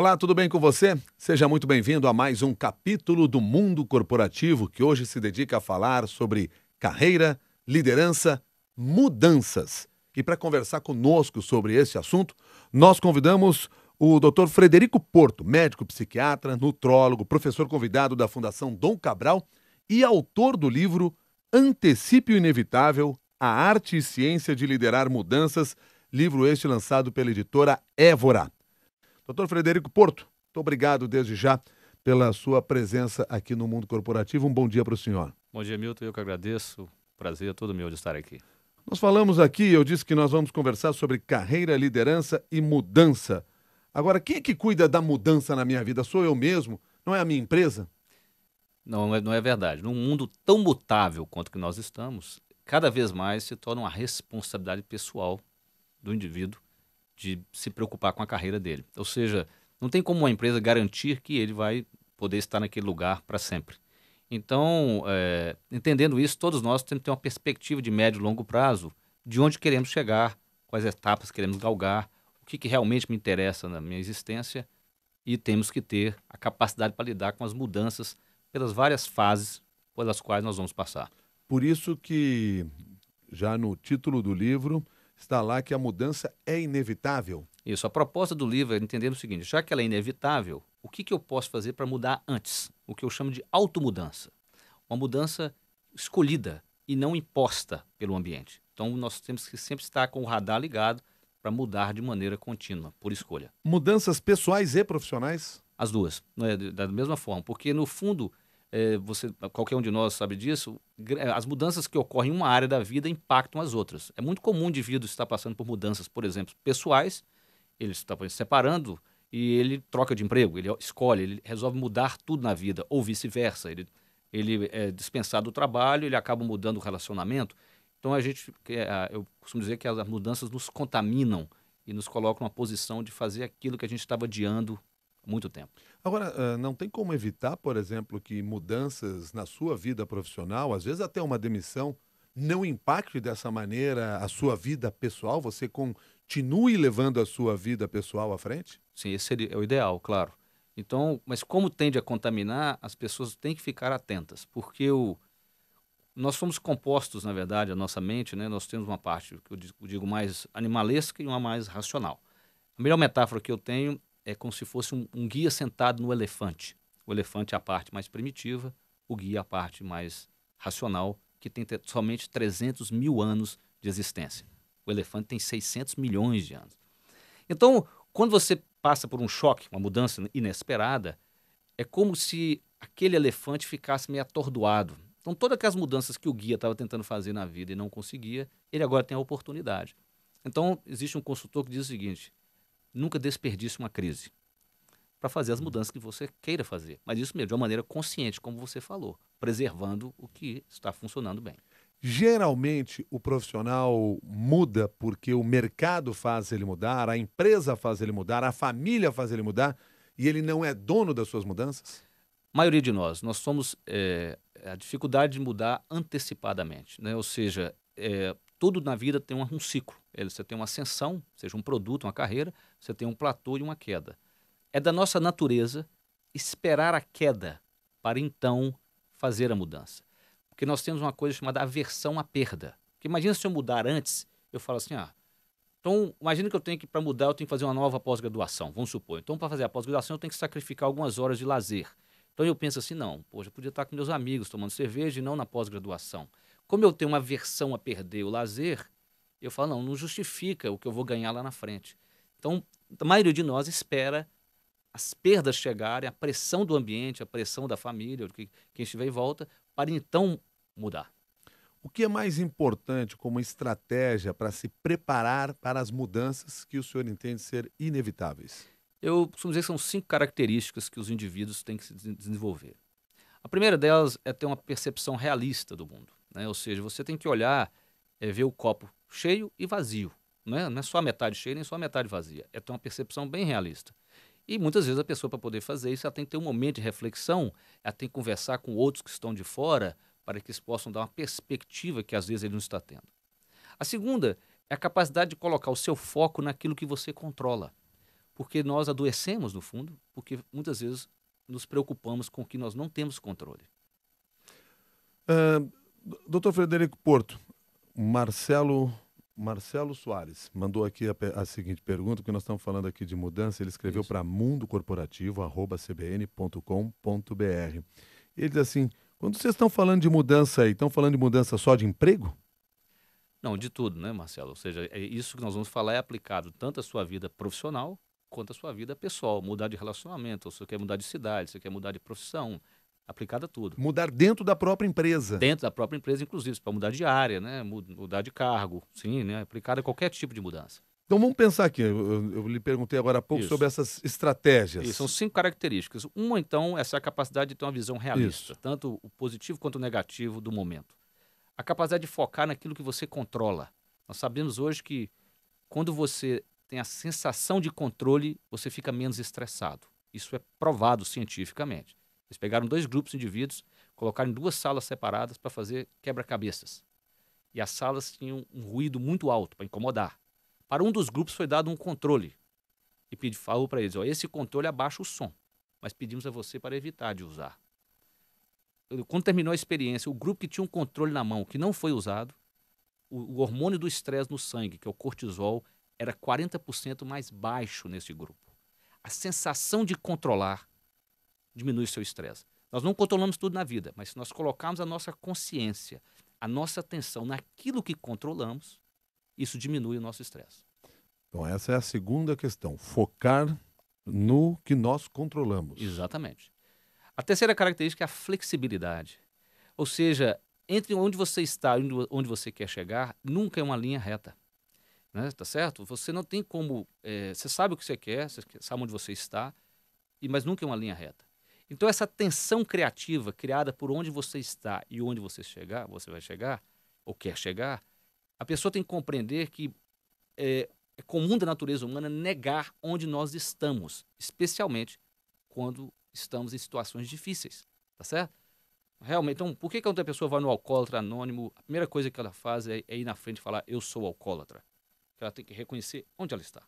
Olá, tudo bem com você? Seja muito bem-vindo a mais um capítulo do Mundo Corporativo que hoje se dedica a falar sobre carreira, liderança, mudanças. E para conversar conosco sobre esse assunto, nós convidamos o Dr. Frederico Porto, médico psiquiatra, nutrólogo, professor convidado da Fundação Dom Cabral e autor do livro Antecipe o Inevitável: A Arte e Ciência de Liderar Mudanças, livro este lançado pela editora Évora. Doutor Frederico Porto, muito obrigado desde já pela sua presença aqui no Mundo Corporativo. Um bom dia para o senhor. Bom dia, Milton. Eu que agradeço. Prazer é todo meu de estar aqui. Nós falamos aqui, eu disse que nós vamos conversar sobre carreira, liderança e mudança. Agora, quem é que cuida da mudança na minha vida? Sou eu mesmo? Não é a minha empresa? Não, é, não é verdade. Num mundo tão mutável quanto que nós estamos, cada vez mais se torna uma responsabilidade pessoal do indivíduo de se preocupar com a carreira dele. Ou seja, não tem como uma empresa garantir que ele vai poder estar naquele lugar para sempre. Então, é, entendendo isso, todos nós temos que ter uma perspectiva de médio e longo prazo de onde queremos chegar, quais etapas queremos galgar, o que, que realmente me interessa na minha existência e temos que ter a capacidade para lidar com as mudanças pelas várias fases pelas quais nós vamos passar. Por isso que já no título do livro está lá que a mudança é inevitável? Isso. A proposta do livro é entender o seguinte: já que ela é inevitável, o que, que eu posso fazer para mudar antes? O que eu chamo de automudança. Uma mudança escolhida e não imposta pelo ambiente. Então, nós temos que sempre estar com o radar ligado para mudar de maneira contínua, por escolha. Mudanças pessoais e profissionais? As duas, né? da mesma forma, porque no fundo é, você, qualquer um de nós sabe disso, eh, as mudanças que ocorrem em uma área da vida impactam as outras. É muito comum o indivíduo estar passando por mudanças, por exemplo, pessoais, ele está se separando e ele troca de emprego, ele escolhe, ele resolve mudar tudo na vida, ou vice-versa. Ele, ele é dispensado do trabalho, ele acaba mudando o relacionamento. Então a gente, ah, eu costumo dizer que as mudanças nos contaminam e nos colocam numa posição de fazer aquilo que a gente estava adiando muito tempo. Agora, ah, não tem como evitar, por exemplo, que mudanças na sua vida profissional, às vezes até uma demissão, não impacte dessa maneira a sua vida pessoal? Você continue levando a sua vida pessoal à frente? Sim, esse é o ideal, claro. Então, mas como tende a contaminar, as pessoas têm que ficar atentas, porque o, nós somos compostos, na verdade, a nossa mente, né? nós temos uma parte, que eu digo mais animalesca e uma mais racional. A melhor metáfora que eu tenho é como se fosse um, um guia sentado no elefante. O elefante é a parte mais primitiva, o guia é a parte mais racional, que tem somente 300 mil anos de existência. O elefante tem 600 milhões de anos. Então, quando você passa por um choque, uma mudança inesperada, é como se aquele elefante ficasse meio atordoado. Então, todas aquelas mudanças que o guia estava tentando fazer na vida e não conseguia, ele agora tem a oportunidade. Então, existe um consultor que diz o seguinte: nunca desperdice uma crise para fazer as uhum. mudanças que você queira fazer. Mas isso mesmo, de uma maneira consciente, como você falou, preservando o que está funcionando bem. Geralmente o profissional muda porque o mercado faz ele mudar, a empresa faz ele mudar, a família faz ele mudar e ele não é dono das suas mudanças? A maioria de nós, nós somos é, a dificuldade de mudar antecipadamente, né? ou seja, é, tudo na vida tem um, ciclo. É, você tem uma ascensão, seja um produto, uma carreira, você tem um platô e uma queda. É da nossa natureza esperar a queda para então fazer a mudança. Porque nós temos uma coisa chamada aversão à perda. Porque imagina se eu mudar antes, eu falo assim, ah, então imagina que eu tenho que, para mudar, eu tenho que fazer uma nova pós-graduação, vamos supor. Então, para fazer a pós-graduação, eu tenho que sacrificar algumas horas de lazer. Então eu penso assim, não, poxa, eu podia estar com meus amigos tomando cerveja e não na pós-graduação. Como eu tenho uma versão a perder o lazer, eu falo, não, não justifica o que eu vou ganhar lá na frente. Então, a maioria de nós espera as perdas chegarem, a pressão do ambiente, a pressão da família, que quem estiver em volta, para então mudar. O que é mais importante como estratégia para se preparar para as mudanças que o senhor entende ser inevitáveis? Eu costumo dizer que são cinco características que os indivíduos têm que se desenvolver. A primeira delas é ter uma percepção realista do mundo. Né? Ou seja, você tem que olhar, é, ver o copo cheio e vazio. Né? Não é só a metade cheia nem só a metade vazia. É ter uma percepção bem realista. E muitas vezes a pessoa, para poder fazer isso, ela tem que ter um momento de reflexão, ela tem que conversar com outros que estão de fora para que eles possam dar uma perspectiva que às vezes ele não está tendo. A segunda é a capacidade de colocar o seu foco naquilo que você controla. Porque nós adoecemos, no fundo, porque muitas vezes nos preocupamos com o que nós não temos controle. Uh, Doutor Frederico Porto, Marcelo Marcelo Soares mandou aqui a, a, seguinte pergunta, porque nós estamos falando aqui de mudança. Ele escreveu para mundocorporativo.cbn.com.br. Ele diz assim: quando vocês estão falando de mudança aí, estão falando de mudança só de emprego? Não, de tudo, né, Marcelo? Ou seja, é isso que nós vamos falar é aplicado tanto à sua vida profissional quanto à sua vida pessoal. Mudar de relacionamento, ou você quer mudar de cidade, você quer mudar de profissão, aplicada a tudo. Mudar dentro da própria empresa. Dentro da própria empresa, inclusive, para mudar de área, né? mudar de cargo, sim, né? aplicada a qualquer tipo de mudança. Então vamos pensar aqui, eu, eu lhe perguntei agora há pouco Isso. sobre essas estratégias. Isso, são cinco características. Uma, então, essa é essa capacidade de ter uma visão realista, Isso. tanto o positivo quanto o negativo do momento. A capacidade de focar naquilo que você controla. Nós sabemos hoje que quando você tem a sensação de controle, você fica menos estressado. Isso é provado cientificamente. Eles pegaram dois grupos de indivíduos, colocaram em duas salas separadas para fazer quebra-cabeças. E as salas tinham um ruído muito alto para incomodar. Para um dos grupos foi dado um controle e pedi, falou para eles: ó, esse controle abaixa o som, mas pedimos a você para evitar de usar. Quando terminou a experiência, o grupo que tinha um controle na mão que não foi usado, o, o hormônio do estresse no sangue, que é o cortisol, era 40% mais baixo nesse grupo. A sensação de controlar diminui seu estresse. Nós não controlamos tudo na vida, mas se nós colocarmos a nossa consciência, a nossa atenção naquilo que controlamos, isso diminui o nosso estresse. Então, essa é a segunda questão: focar no que nós controlamos. Exatamente. A terceira característica é a flexibilidade. Ou seja, entre onde você está e onde você quer chegar, nunca é uma linha reta. Né? Tá certo? Você não tem como. É, você sabe o que você quer, você sabe onde você está, mas nunca é uma linha reta. Então essa tensão criativa criada por onde você está e onde você chegar, você vai chegar ou quer chegar, a pessoa tem que compreender que é, é comum da natureza humana negar onde nós estamos, especialmente quando estamos em situações difíceis, tá certo? Realmente, então, por que que outra pessoa vai no alcoólatra anônimo, a primeira coisa que ela faz é, é ir na frente e falar, eu sou alcoólatra? Ela tem que reconhecer onde ela está.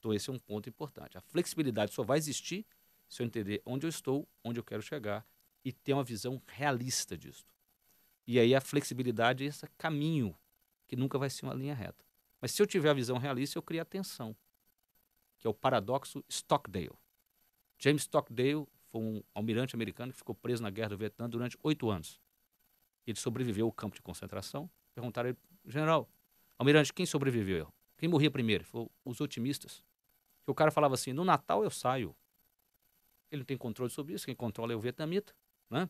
Então, esse é um ponto importante. A flexibilidade só vai existir se eu entender onde eu estou, onde eu quero chegar e ter uma visão realista disso. E aí a flexibilidade é esse caminho que nunca vai ser uma linha reta. Mas se eu tiver a visão realista, eu crio a tensão, que é o paradoxo Stockdale. James Stockdale foi um almirante americano que ficou preso na guerra do Vietnã durante oito anos. Ele sobreviveu ao campo de concentração. Perguntaram ele, general, almirante, quem sobreviveu? Quem morria primeiro? Ele falou, os otimistas. o cara falava assim: no Natal eu saio, ele não tem controle sobre isso, quem controla é o vietnamita, né?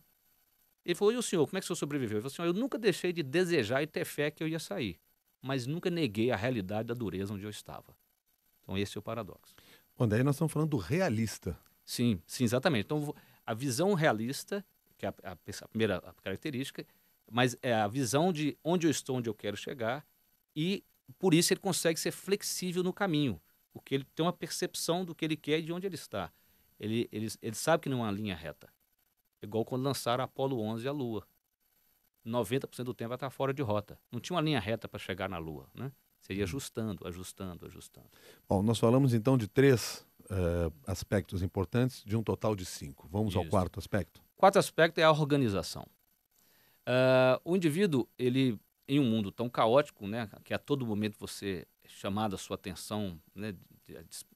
Ele falou, e o senhor, como é que o senhor sobreviveu? Ele falou assim, eu nunca deixei de desejar e ter fé que eu ia sair, mas nunca neguei a realidade da dureza onde eu estava. Então esse é o paradoxo. Bom, daí nós estamos falando do realista. Sim, sim, exatamente. Então a visão realista, que é a, a, a primeira característica, mas é a visão de onde eu estou, onde eu quero chegar, e por isso ele consegue ser flexível no caminho, porque ele tem uma percepção do que ele quer e de onde ele está ele, ele, ele sabe que não é uma linha reta. É igual quando lançaram a Apolo 11 e a Lua. 90% do tempo vai estar fora de rota. Não tinha uma linha reta para chegar na Lua, né? Seria uhum. ajustando, ajustando, ajustando. Bom, nós falamos então de três uh, aspectos importantes de um total de cinco. Vamos Isso. ao quarto aspecto? Quarto aspecto é a organização. Uh, o indivíduo, ele, em um mundo tão caótico, né, que a todo momento você é chamado a sua atenção, né,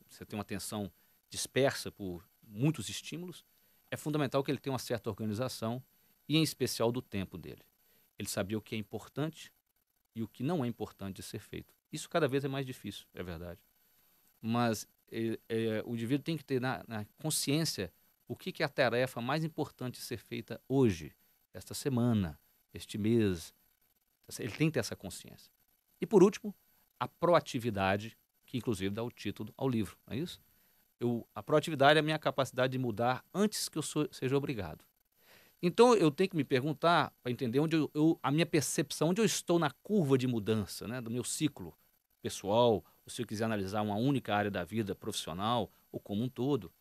você tem uma atenção dispersa por muitos estímulos, é fundamental que ele tenha uma certa organização e, em especial, do tempo dele. Ele sabia o que é importante e o que não é importante de ser feito. Isso cada vez é mais difícil, é verdade. Mas é, é, o indivíduo tem que ter na, na consciência o que, que, é a tarefa mais importante de ser feita hoje, esta semana, este mês. Ele tem que ter essa consciência. E, por último, a proatividade, que inclusive dá o título ao livro, não é isso? Eu, a proatividade é a minha capacidade de mudar antes que eu sou, seja obrigado. Então eu tenho que me perguntar para entender onde eu, eu, a minha percepção, onde eu estou na curva de mudança, né, do meu ciclo pessoal, ou se eu quiser analisar uma única área da vida profissional ou como um todo.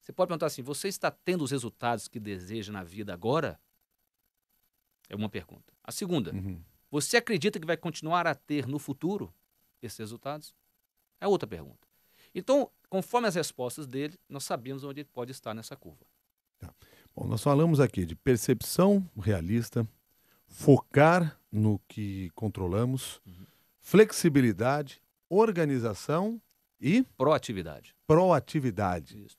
Você pode perguntar assim: você está tendo os resultados que deseja na vida agora? É uma pergunta. A segunda, uhum. você acredita que vai continuar a ter no futuro esses resultados? É outra pergunta. Então, Conforme as respostas dele, nós sabemos onde ele pode estar nessa curva. Tá. Bom, nós falamos aqui de percepção realista, focar no que controlamos, uhum. flexibilidade, organização e proatividade. Proatividade. Isso.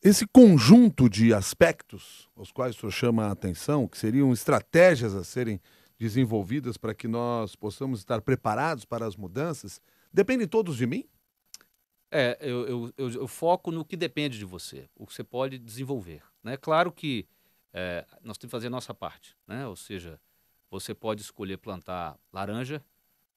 Esse conjunto de aspectos aos quais o senhor chama a atenção, que seriam estratégias a serem desenvolvidas para que nós possamos estar preparados para as mudanças, dependem todos de mim? É, eu, eu, eu, eu, foco no que depende de você, o que você pode desenvolver. Né? Claro que é, nós temos que fazer a nossa parte, né? ou seja, você pode escolher plantar laranja,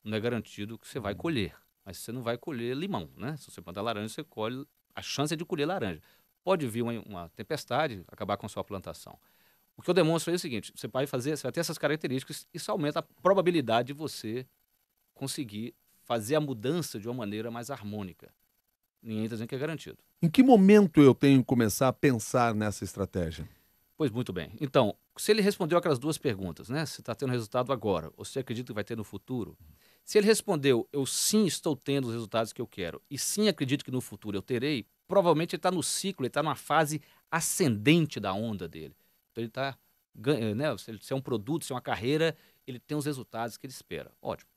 não é garantido que você vai uhum. colher, mas você não vai colher limão. Né? Se você plantar laranja, você colhe, a chance é de colher laranja. Pode vir uma, uma tempestade, acabar com a sua plantação. O que eu demonstro é o seguinte: você vai fazer, você vai ter essas características, isso aumenta a probabilidade de você conseguir fazer a mudança de uma maneira mais harmônica. Ninguém está dizendo que é garantido. Em que momento eu tenho que começar a pensar nessa estratégia? Pois muito bem. Então, se ele respondeu aquelas duas perguntas, né? Se está tendo resultado agora, ou se acredita que vai ter no futuro. Se ele respondeu, eu sim estou tendo os resultados que eu quero, e sim acredito que no futuro eu terei, provavelmente ele está no ciclo, ele está numa fase ascendente da onda dele. Então ele está, eh, né? Se, é um produto, se é uma carreira, ele tem os resultados que ele espera. Ótimo.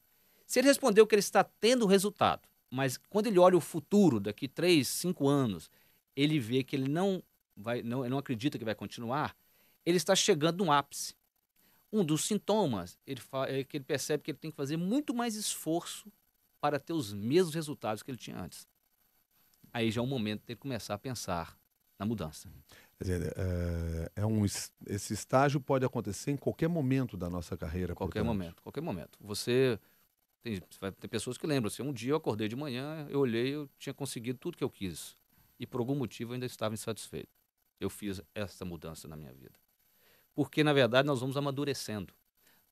Se ele respondeu que ele está tendo resultado, mas quando ele olha o futuro, daqui três, cinco anos, ele vê que ele não vai, não, ele não acredita que vai continuar, ele está chegando no ápice. Um dos sintomas ele é que ele percebe que ele tem que fazer muito mais esforço para ter os mesmos resultados que ele tinha antes. Aí já é o momento de começar a pensar na mudança. Quer dizer, é, é um, esse estágio pode acontecer em qualquer momento da nossa carreira. Qualquer portanto. momento, qualquer momento. Você tem, tem pessoas que lembram, assim, um dia eu acordei de manhã, eu olhei, eu tinha conseguido tudo que eu quis. E por algum motivo eu ainda estava insatisfeito. Eu fiz essa mudança na minha vida. Porque, na verdade, nós vamos amadurecendo.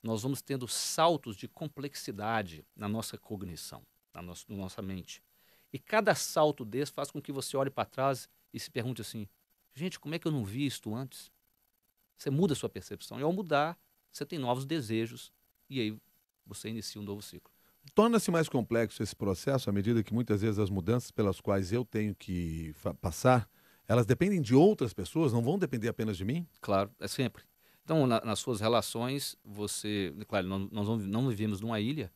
Nós vamos tendo saltos de complexidade na nossa cognição, na nossa, na nossa mente. E cada salto desse faz com que você olhe para trás e se pergunte assim: gente, como é que eu não vi isto antes? Você muda a sua percepção. E ao mudar, você tem novos desejos. E aí você inicia um novo ciclo. Torna-se mais complexo esse processo à medida que muitas vezes as mudanças pelas quais eu tenho que passar, elas dependem de outras pessoas, não vão depender apenas de mim? Claro, é sempre. Então, na, nas suas relações, você. Claro, nós não vivemos numa ilha.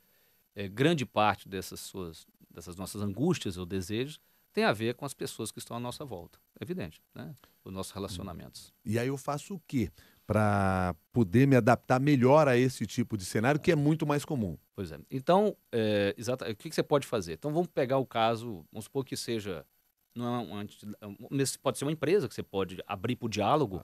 É, grande parte dessas, suas, dessas nossas angústias ou desejos tem a ver com as pessoas que estão à nossa volta. É evidente, né? Os nossos hum. relacionamentos. E aí eu faço o quê? para poder me adaptar melhor a esse tipo de cenário, que é muito mais comum. Pois é. Então, é, exata, o que, que, você pode fazer? Então, vamos pegar o caso, vamos supor que seja. Não é um, pode ser uma empresa que você pode abrir para o diálogo